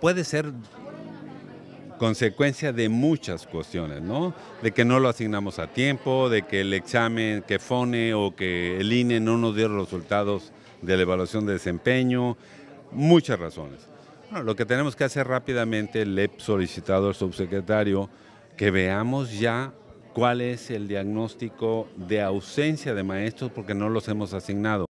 puede ser consecuencia de muchas cuestiones, ¿no? De que no lo asignamos a tiempo, de que el examen que FONE o que el INE no nos dio resultados de la evaluación de desempeño, muchas razones. lo que tenemos que hacer rápidamente, le he solicitado al subsecretario que veamos ya cuál es el diagnóstico de ausencia de maestros porque no los hemos asignado.